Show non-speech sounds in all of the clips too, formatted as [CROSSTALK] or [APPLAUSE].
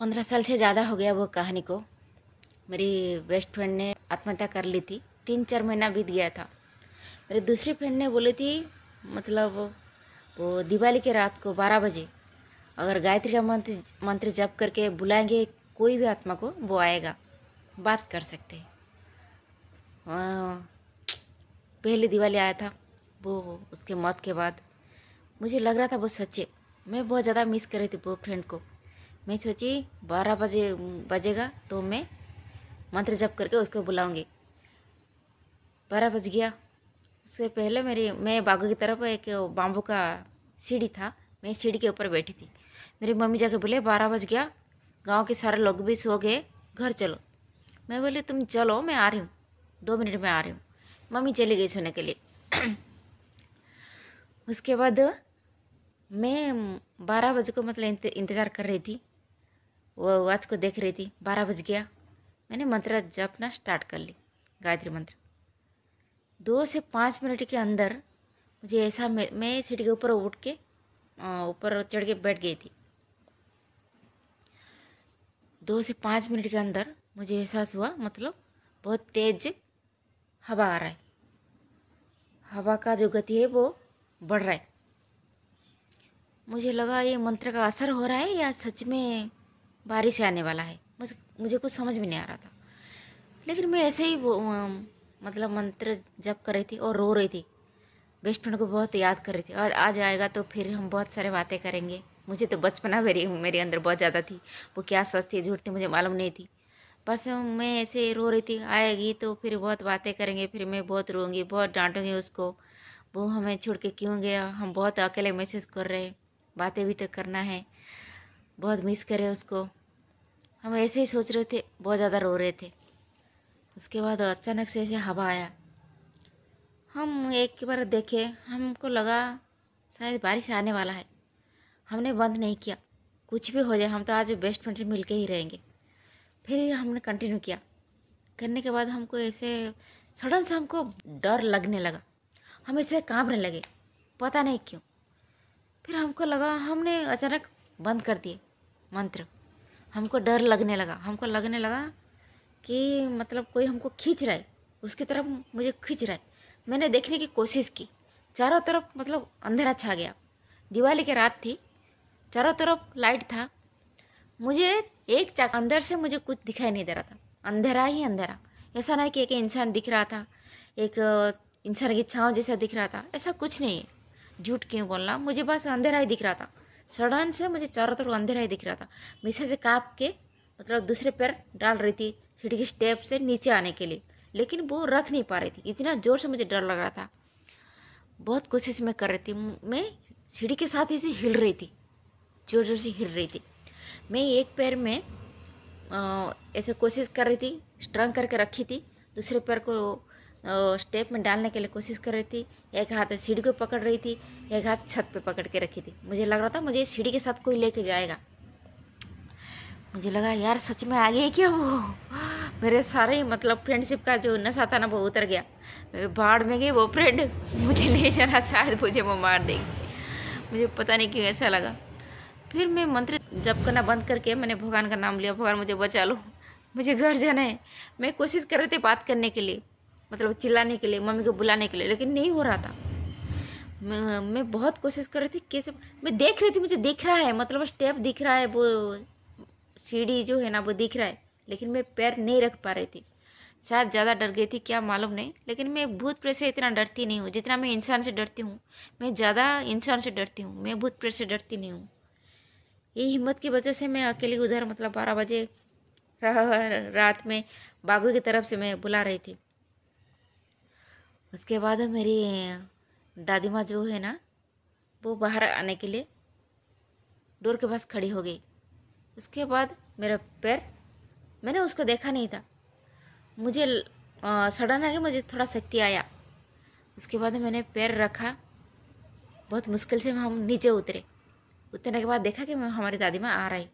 पंद्रह साल से ज़्यादा हो गया वो कहानी को मेरी बेस्ट फ्रेंड ने आत्महत्या कर ली थी तीन चार महीना बीत गया था मेरी दूसरी फ्रेंड ने बोली थी मतलब वो दिवाली के रात को बारह बजे अगर गायत्री का मंत्र मंत्र जप करके बुलाएंगे कोई भी आत्मा को वो आएगा बात कर सकते हैं पहले दिवाली आया था वो उसके मौत के बाद मुझे लग रहा था वो सच्चे मैं बहुत ज़्यादा मिस कर रही थी वो फ्रेंड को मैं सोची बारह बजे बजेगा तो मैं मंत्र जप करके उसको बुलाऊंगी बारह बज गया उससे पहले मेरी मैं बागों की तरफ एक बाम्बू का सीढ़ी था मैं सीढ़ी के ऊपर बैठी थी मेरी मम्मी जाके बोले बारह बज गया गांव के सारे लोग भी सो गए घर चलो मैं बोली तुम चलो मैं आ रही हूँ दो मिनट में आ रही हूँ मम्मी चली गई सोने के लिए [CLEARS THROAT] उसके बाद मैं बारह बजे को मतलब इंतज़ार कर रही थी वह वाच को देख रही थी बारह बज गया मैंने मंत्र जपना स्टार्ट कर ली गायत्री मंत्र दो से पाँच मिनट के अंदर मुझे ऐसा मैं सीढ़ी के ऊपर उठ के ऊपर चढ़ के बैठ गई थी दो से पाँच मिनट के अंदर मुझे एहसास हुआ मतलब बहुत तेज हवा आ रहा है हवा का जो गति है वो बढ़ रहा है मुझे लगा ये मंत्र का असर हो रहा है या सच में बारिश से आने वाला है मुझे मुझे कुछ समझ में नहीं आ रहा था लेकिन मैं ऐसे ही वो मतलब मंत्र जप कर रही थी और रो रही थी बेस्ट फ्रेंड को बहुत याद कर रही थी और आज आएगा तो फिर हम बहुत सारे बातें करेंगे मुझे तो बचपना मेरी मेरे अंदर बहुत ज़्यादा थी वो क्या सच थी झूठ थी मुझे मालूम नहीं थी बस मैं ऐसे रो रही थी आएगी तो फिर बहुत बातें करेंगे फिर मैं बहुत रोऊंगी बहुत डांटूंगी उसको वो हमें छोड़ के क्यों गया हम बहुत अकेले मैसेज कर रहे हैं बातें भी तो करना है बहुत मिस करे उसको हम ऐसे ही सोच रहे थे बहुत ज़्यादा रो रहे थे उसके बाद अचानक से ऐसे हवा आया हम एक बार देखे हमको लगा शायद बारिश आने वाला है हमने बंद नहीं किया कुछ भी हो जाए हम तो आज बेस्ट फ्रेंड से मिल के ही रहेंगे फिर हमने कंटिन्यू किया करने के बाद हमको ऐसे सडन से हमको डर लगने लगा हम ऐसे काँपने लगे पता नहीं क्यों फिर हमको लगा हमने अचानक बंद कर दिए मंत्र हमको डर लगने लगा हमको लगने लगा कि मतलब कोई हमको खींच रहा है उसकी तरफ मुझे खींच रहा है मैंने देखने की कोशिश की चारों तरफ मतलब अंधेरा छा गया दिवाली की रात थी चारों तरफ लाइट था मुझे एक चाक अंदर से मुझे कुछ दिखाई नहीं दे रहा था अंधेरा ही अंधेरा ऐसा नहीं कि एक इंसान दिख रहा था एक इंसान की छाँव जैसा दिख रहा था ऐसा कुछ नहीं है झूठ क्यों बोलना मुझे बस अंधेरा ही दिख रहा था सडन से मुझे चारों तरफ अंधेरा ही दिख रहा था मिसेज से काँप के मतलब दूसरे पैर डाल रही थी खिड़की के स्टेप से नीचे आने के लिए लेकिन वो रख नहीं पा रही थी इतना ज़ोर से मुझे डर लग रहा था बहुत कोशिश मैं कर रही थी मैं सीढ़ी के साथ से हिल रही थी ज़ोर ज़ोर से हिल रही थी मैं एक पैर में ऐसे कोशिश कर रही थी स्ट्रंग करके रखी थी दूसरे पैर को स्टेप में डालने के लिए कोशिश कर रही थी एक हाथ सीढ़ी को पकड़ रही थी एक हाथ छत पे पकड़ के रखी थी मुझे लग रहा था मुझे सीढ़ी के साथ कोई लेके जाएगा मुझे लगा यार सच में आ गई क्या वो मेरे सारे मतलब फ्रेंडशिप का जो नशा था ना वो उतर गया बाढ़ में गई वो फ्रेंड मुझे ले जाना शायद मुझे वो मार देगी मुझे पता नहीं क्यों ऐसा लगा फिर मैं मंत्र जप करना बंद करके मैंने भगवान का नाम लिया भगवान मुझे बचा लो मुझे घर जाना है मैं कोशिश कर रही थी बात करने के लिए मतलब चिल्लाने के लिए मम्मी को बुलाने के लिए लेकिन नहीं हो रहा था मैं, मैं बहुत कोशिश कर रही थी कैसे मैं देख रही थी मुझे दिख रहा है मतलब स्टेप दिख रहा है वो सीढ़ी जो है ना वो दिख रहा है लेकिन मैं पैर नहीं रख पा रही थी शायद ज़्यादा डर गई थी क्या मालूम नहीं लेकिन मैं भूत प्रेत से इतना डरती नहीं हूँ जितना मैं इंसान से डरती हूँ मैं ज़्यादा इंसान से डरती हूँ मैं भूत प्रेत से डरती नहीं हूँ ये हिम्मत की वजह से मैं अकेली उधर मतलब बारह बजे [LAUGHS] रात में बागों की तरफ से मैं बुला रही थी उसके बाद मेरी दादी माँ जो है ना वो बाहर आने के लिए डोर के पास खड़ी हो गई उसके बाद मेरा पैर मैंने उसको देखा नहीं था मुझे सडन गया मुझे थोड़ा शक्ति आया उसके बाद मैंने पैर रखा बहुत मुश्किल से हम नीचे उतरे उतरने के बाद देखा कि हमारी दादी माँ आ रही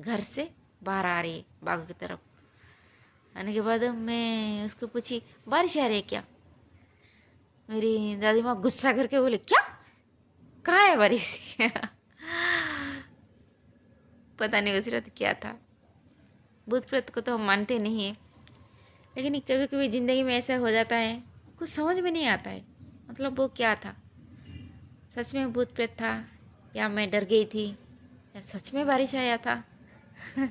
घर से बाहर आ रही है बाग की तरफ आने के बाद मैं उसको पूछी बारिश आ रही है क्या मेरी दादी माँ गुस्सा करके बोले क्या कहाँ है बारिश पता नहीं उस रात क्या था भूत प्रेत को तो हम मानते नहीं हैं लेकिन कभी कभी ज़िंदगी में ऐसा हो जाता है कुछ समझ में नहीं आता है मतलब वो क्या था सच में भूत प्रेत था या मैं डर गई थी या सच में बारिश आया था [LAUGHS]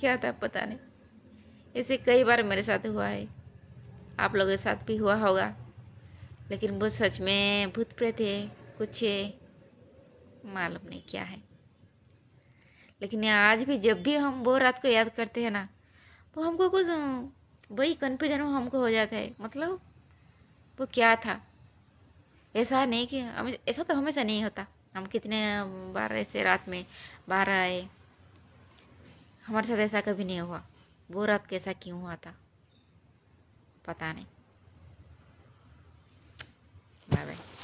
क्या था पता नहीं ऐसे कई बार मेरे साथ हुआ है आप लोगों के साथ भी हुआ होगा लेकिन वो सच में भूत प्रेत है कुछ मालूम नहीं क्या है लेकिन आज भी जब भी हम वो रात को याद करते हैं ना वो हमको कुछ वही कन्फ्यूजन हमको हो जाता है मतलब वो क्या था ऐसा नहीं कि ऐसा तो हमेशा नहीं होता हम कितने बार ऐसे रात में बाहर आए हमारे साथ ऐसा कभी नहीं हुआ वो रात कैसा क्यों हुआ था पता नहीं Bye bye.